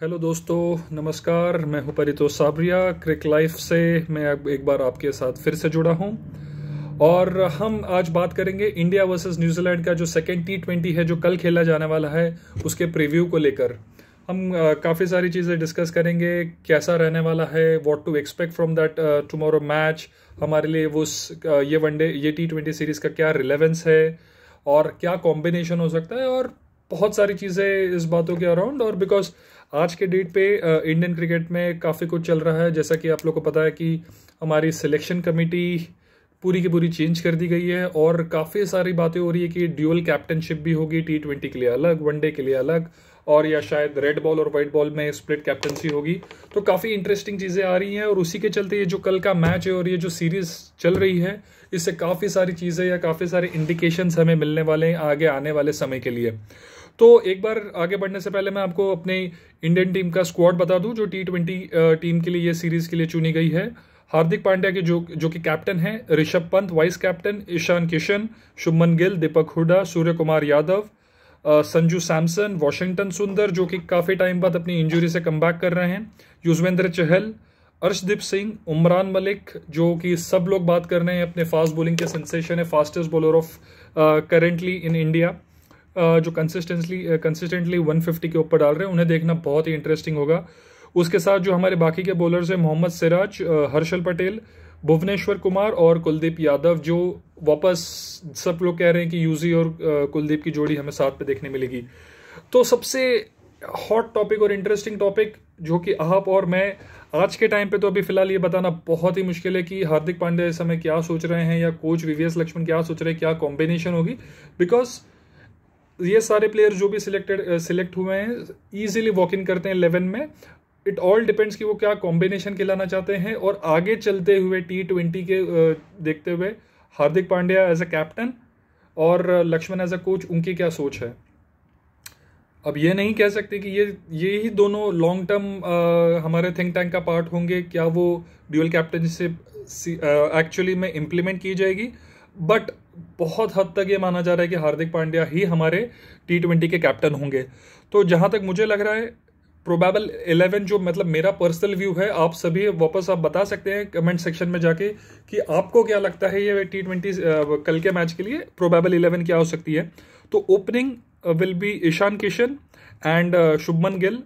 hello दोस्तों नमस्कार मैं हूं परितोष साबरिया क्रिक लाइफ से मैं एक बार आपके साथ फिर से जुड़ा हूं और हम आज बात करेंगे इंडिया वर्सेस न्यूजीलैंड का जो सेकेंड टी ट्वेंटी है जो कल खेला जाने वाला है उसके प्रीव्यू को लेकर हम काफ़ी सारी चीज़ें डिस्कस करेंगे कैसा रहने वाला है what to expect from that tomorrow match हमारे लिए वो ये वनडे ये टी ट्वेंटी सीरीज़ का क्या रिलेवेंस है और क्या कॉम्बिनेशन हो सकता है और बहुत सारी चीज़ें इस बातों के अराउंड और बिकॉज आज के डेट पे इंडियन क्रिकेट में काफ़ी कुछ चल रहा है जैसा कि आप लोग को पता है कि हमारी सिलेक्शन कमेटी पूरी की पूरी चेंज कर दी गई है और काफ़ी सारी बातें हो रही है कि ड्यूअल कैप्टनशिप भी होगी टी ट्वेंटी के लिए अलग वनडे के लिए अलग और या शायद रेड बॉल और वाइट बॉल में स्प्लिट कैप्टनसी होगी तो काफ़ी इंटरेस्टिंग चीज़ें आ रही हैं और उसी के चलते ये जो कल का मैच है और ये जो सीरीज़ चल रही है इससे काफ़ी सारी चीज़ें या काफ़ी सारे इंडिकेशंस हमें मिलने वाले हैं आगे आने वाले समय के लिए तो एक बार आगे बढ़ने से पहले मैं आपको अपने इंडियन टीम का स्क्वाड बता दूं जो टी ट्वेंटी टीम के लिए ये सीरीज़ के लिए चुनी गई है हार्दिक पांड्या के जो जो कि कैप्टन हैं Rishabh Pant vice captain Ishan Kishan Shubman Gill Deepak Hooda Surya Kumar Yadav Sanju Samson Washington Sundar जो कि काफ़ी टाइम बाद अपनी इंजुरी से कम कर रहे हैं युजवेंद्र चहल अर्शदीप सिंह उमरान मलिक जो कि सब लोग बात कर रहे हैं अपने फास्ट बॉलिंग के सेंसेशन है fastest bowler of currently in India जो कंसिस्टेंसली कंसिस्टेंटली 150 के ऊपर डाल रहे हैं उन्हें देखना बहुत ही इंटरेस्टिंग होगा उसके साथ जो हमारे बाकी के बॉलर्स हैं मोहम्मद सिराज हर्षल पटेल भुवनेश्वर कुमार और कुलदीप यादव जो वापस सब लोग कह रहे हैं कि यूजी और कुलदीप की जोड़ी हमें साथ पे देखने मिलेगी तो सबसे हॉट टॉपिक और इंटरेस्टिंग टॉपिक जो कि आप और मैं आज के टाइम पे तो अभी फिलहाल ये बताना बहुत ही मुश्किल है कि हार्दिक पांड्या इस समय क्या सोच रहे हैं या कोच वीवीएस लक्ष्मण क्या सोच रहे हैं क्या कॉम्बिनेशन होगी बिकॉज ये सारे प्लेयर जो भी सिलेक्टेड सिलेक्ट हुए हैं ईजिली वॉक इन करते हैं इलेवन में इट ऑल डिपेंड्स कि वो क्या कॉम्बिनेशन खिलाना चाहते हैं और आगे चलते हुए टी ट्वेंटी के देखते हुए Hardik Pandya as a captain और लक्ष्मण एज अ कोच उनकी क्या सोच है अब ये नहीं कह सकते कि ये ये ही दोनों लॉन्ग टर्म हमारे थिंक टैंक का पार्ट होंगे क्या वो ड्यूअल कैप्टनशिप एक्चुअली में इम्प्लीमेंट की जाएगी बट बहुत हद तक ये माना जा रहा है कि हार्दिक पांड्या ही हमारे टी ट्वेंटी के कैप्टन होंगे तो जहाँ तक मुझे लग रहा है प्रोबेबल इलेवन जो मतलब मेरा पर्सनल व्यू है आप सभी वापस आप बता सकते हैं कमेंट सेक्शन में जाके कि आपको क्या लगता है ये टी ट्वेंटी कल के मैच के लिए प्रोबेबल इलेवन क्या हो सकती है तो opening will be Ishan Kishan and Shubman Gill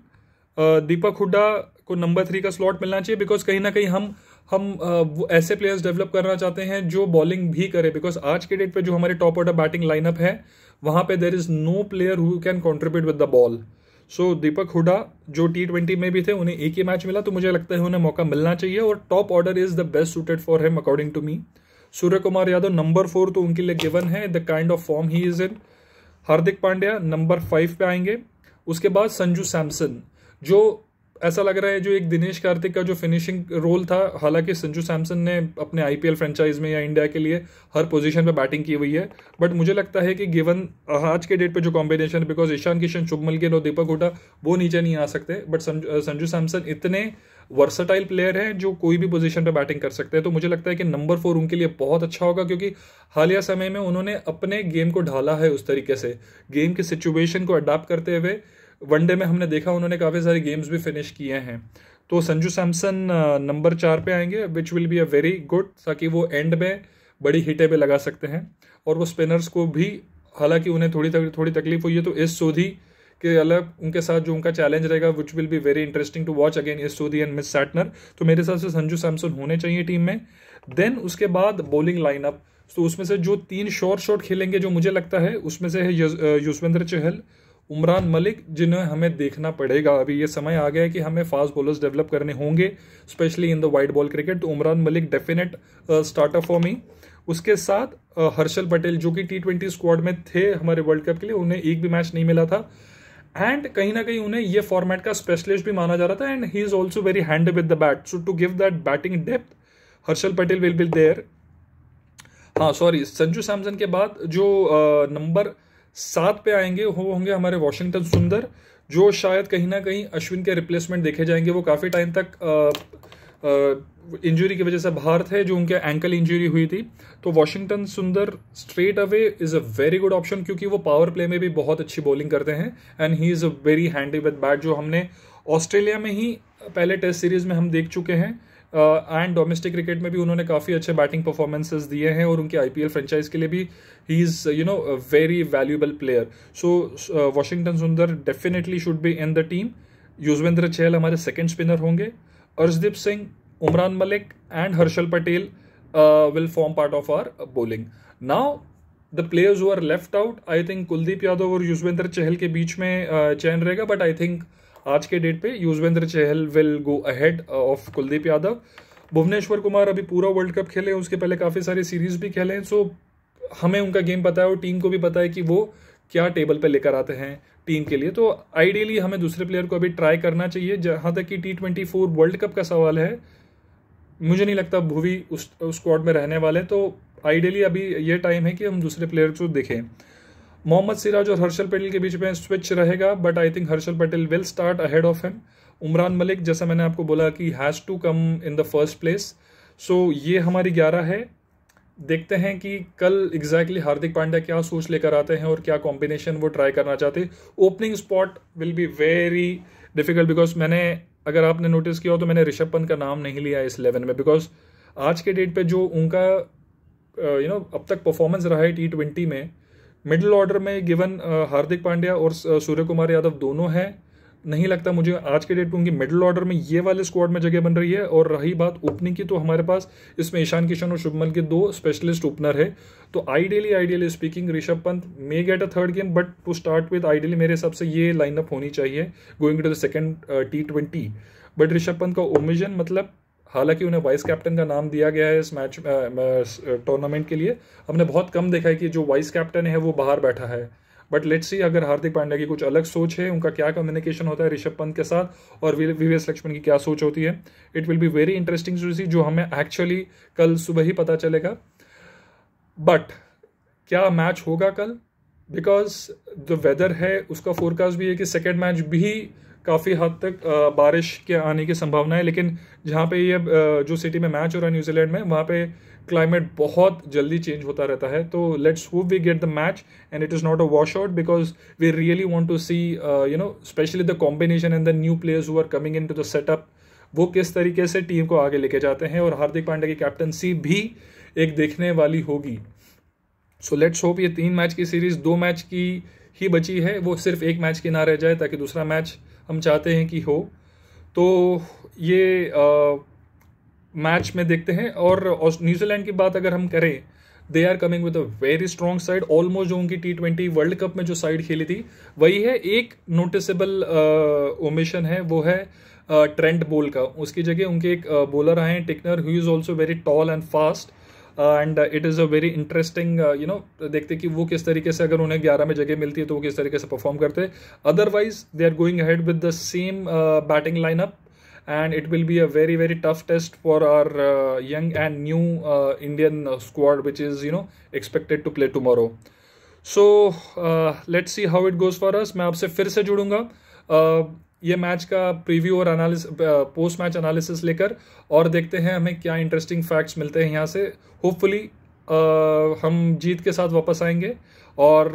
Deepak Hooda को नंबर थ्री का स्लॉट मिलना चाहिए बिकॉज कहीं ना कहीं हम हम ऐसे प्लेयर्स डेवलप करना चाहते हैं जो बॉलिंग भी करे बिकॉज आज के डेट पे जो हमारे टॉप ऑर्डर बैटिंग लाइनअप है वहाँ पे there is no player who can contribute with the ball so Deepak Hooda जो टी ट्वेंटी में भी थे उन्हें एक ही मैच मिला तो मुझे लगता है उन्हें मौका मिलना चाहिए और top order is the best suited for him according to me Surya Kumar Yadav number four तो उनके लिए गिवन है the kind of form he is in Hardik Pandya number five पे आएंगे उसके बाद संजू सैमसन जो ऐसा लग रहा है जो एक दिनेश कार्तिक का जो फिनिशिंग रोल था हालांकि संजू सैमसन ने अपने आईपीएल फ्रेंचाइज में या इंडिया के लिए हर पोजीशन पे बैटिंग की हुई है बट मुझे लगता है कि गिवन आज के डेट पे जो कॉम्बिनेशन बिकॉज ईशान किशन शुभमल गिल और दीपक हुडा वो नीचे नहीं आ सकते बट संजू सैमसन इतने वर्सटाइल प्लेयर हैं जो कोई भी पोजीशन पर बैटिंग कर सकते हैं तो मुझे लगता है कि नंबर फोर उनके लिए बहुत अच्छा होगा क्योंकि हालिया समय में उन्होंने अपने गेम को ढाला है उस तरीके से गेम के सिचुएशन को अडाप्ट करते हुए वनडे में हमने देखा उन्होंने काफ़ी सारे गेम्स भी फिनिश किए हैं तो संजू सैमसन नंबर चार पे आएंगे which will be a very good ताकि वो एंड में बड़ी हिटे पे लगा सकते हैं और वो स्पिनर्स को भी हालांकि उन्हें थोड़ी तक, थोड़ी तकलीफ हुई है तो इस सोधी के अलग उनके साथ जो उनका चैलेंज रहेगा which will be very interesting to watch again Ish Sodhi and miss Santner तो मेरे हिसाब से संजू सैमसन होने चाहिए टीम में देन उसके बाद बॉलिंग लाइनअप तो उसमें से जो तीन शॉर्ट शॉट खेलेंगे जो मुझे लगता है उसमें से है युजवेंद्र चहल उमरान मलिक जिन्हें हमें देखना पड़ेगा अभी ये समय आ गया है कि हमें फास्ट बॉलर्स डेवलप करने होंगे specially in the white ball cricket तो Umran Malik definite startup for me उसके साथ uh, हर्षल पटेल जो कि टी ट्वेंटी स्क्वाड में थे हमारे वर्ल्ड कप के लिए उन्हें एक भी मैच नहीं मिला था एंड कहीं ना कहीं उन्हें ये फॉर्मेट का स्पेशलिस्ट भी माना जा रहा था and he is also very hand with the bat so to give that batting depth Harshal Patel will be there हाँ सॉरी संजू सैमसन के बाद जो नंबर uh, सात पे आएंगे वो होंगे हमारे वॉशिंगटन सुंदर जो शायद कहीं ना कहीं अश्विन के रिप्लेसमेंट देखे जाएंगे वो काफ़ी टाइम तक इंजरी की वजह से बाहर थे जो उनके एंकल इंजरी हुई थी तो Washington Sundar straight away is a very good option क्योंकि वो पावर प्ले में भी बहुत अच्छी बॉलिंग करते हैं and he is a very handy with bat जो हमने ऑस्ट्रेलिया में ही पहले टेस्ट सीरीज़ में हम देख चुके हैं एंड डोमेस्टिक क्रिकेट में भी उन्होंने काफ़ी अच्छे बैटिंग परफॉर्मेंसेज दिए हैं और उनके आई फ्रेंचाइज के लिए भी he is you know very valuable player so Washington Sundar definitely should be in the team Yuzvendra Chahal हमारे सेकेंड स्पिनर होंगे Arshdeep Singh Umran Malik and Harshal Patel will form part of our bowling now the players who are left out I think Kuldeep Yadav और युजवेंद्र चहल के बीच में uh, चयन रहेगा but I think आज के date पे Yuzvendra Chahal will go ahead of Kuldeep Yadav Bhuvneshwar Kumar अभी पूरा वर्ल्ड कप खेले उसके पहले काफ़ी सारी सीरीज भी खेले हैं सो हमें उनका गेम पता है और टीम को भी पता है कि वो क्या टेबल पे लेकर आते हैं टीम के लिए तो आइडियली हमें दूसरे प्लेयर को अभी ट्राई करना चाहिए जहाँ तक कि T twenty for world cup का सवाल है मुझे नहीं लगता भूवी उस स्क्वाड में रहने वाले तो आइडियली अभी ये टाइम है कि हम दूसरे प्लेयर को देखें मोहम्मद सिराज और हर्षल पटेल के बीच में स्विच रहेगा but I think Harshal Patel will start ahead of him Umran Malik जैसा मैंने आपको बोला कि has to come in the first place so ये हमारी ग्यारह है देखते हैं कि कल एग्जैक्टली exactly हार्दिक पांड्या क्या सोच लेकर आते हैं और क्या कॉम्बिनेशन वो ट्राई करना चाहते opening spot will be very difficult because मैंने अगर आपने नोटिस किया हो तो मैंने ऋषभ पंत का नाम नहीं लिया इस इलेवन में बिकॉज आज के डेट पे जो उनका you uh, know you know, अब तक परफॉर्मेंस रहा है टी ट्वेंटी में मिडिल ऑर्डर में गिवन हार्दिक पांड्या और सूर्य कुमार यादव दोनों हैं नहीं लगता मुझे आज के डेट में उनकी मिडिल ऑर्डर में ये वाले स्क्वाड में जगह बन रही है और रही बात ओपनिंग की तो हमारे पास इसमें ईशान किशन और शुभमन के दो स्पेशलिस्ट ओपनर है तो ideally ideally speaking Rishabh Pant may get a third game but to start with ideally मेरे हिसाब से ये लाइनअप होनी चाहिए going to the second T twenty but Rishabh Pant का ओमिजन मतलब हालांकि उन्हें वाइस कैप्टन का नाम दिया गया है इस मैच टूर्नामेंट के लिए हमने बहुत कम देखा है कि जो वाइस कैप्टन है वो बाहर बैठा है बट लेट्स सी अगर हार्दिक पांड्या की कुछ अलग सोच है उनका क्या कम्युनिकेशन होता है ऋषभ पंत के साथ और वीवीएस लक्ष्मण की क्या सोच होती है it will be very interesting to see जो हमें एक्चुअली कल सुबह ही पता चलेगा बट क्या मैच होगा कल बिकॉज द वेदर है उसका फोरकास्ट भी है कि सेकेंड मैच भी काफ़ी हद तक बारिश के आने की संभावना है लेकिन जहाँ पे ये जो सिटी में मैच हो रहा है न्यूजीलैंड में वहाँ पे क्लाइमेट बहुत जल्दी चेंज होता रहता है तो let's hope we get the match and it is not a wash out because we really want to see you know specially the combination and the new players who are coming into the setup वो किस तरीके से team को आगे लेके जाते हैं और हार्दिक पांड्या की कैप्टनसी भी एक देखने वाली होगी सो लेट्स होप ये तीन मैच की सीरीज़ दो मैच की ही बची है वो सिर्फ एक मैच की ना रह जाए ताकि दूसरा मैच हम चाहते हैं कि हो तो ये मैच में देखते हैं और न्यूजीलैंड की बात अगर हम करें they are coming with a very strong side almost जो उनकी टी ट्वेंटी वर्ल्ड कप में जो साइड खेली थी वही है एक नोटिसेबल ओमिशन है वो है ट्रेंट बोल का उसकी जगह उनके एक बॉलर आए हैं Tickner who is also very tall and fast and it is a very interesting you know देखते कि वो किस तरीके से अगर उन्हें ग्यारह में जगह मिलती है तो वो किस तरीके से परफॉर्म करते otherwise they are going ahead with the same batting lineup and it will be a very very tough test for our young and new Indian squad which is you know expected to play tomorrow so let's see how it goes for us मैं आपसे फिर से जुड़ूंगा uh, ये match का preview और analysis post match analysis लेकर और देखते हैं हमें क्या इंटरेस्टिंग फैक्ट्स मिलते हैं यहाँ से होपफुली हम जीत के साथ वापस आएंगे और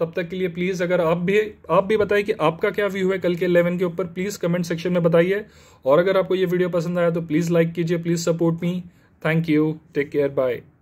तब तक के लिए प्लीज़ अगर आप भी आप भी बताइए कि आपका क्या व्यू है कल के इलेवन के ऊपर प्लीज़ कमेंट सेक्शन में बताइए और अगर आपको ये वीडियो पसंद आया तो प्लीज़ लाइक कीजिए please support me thank you take care bye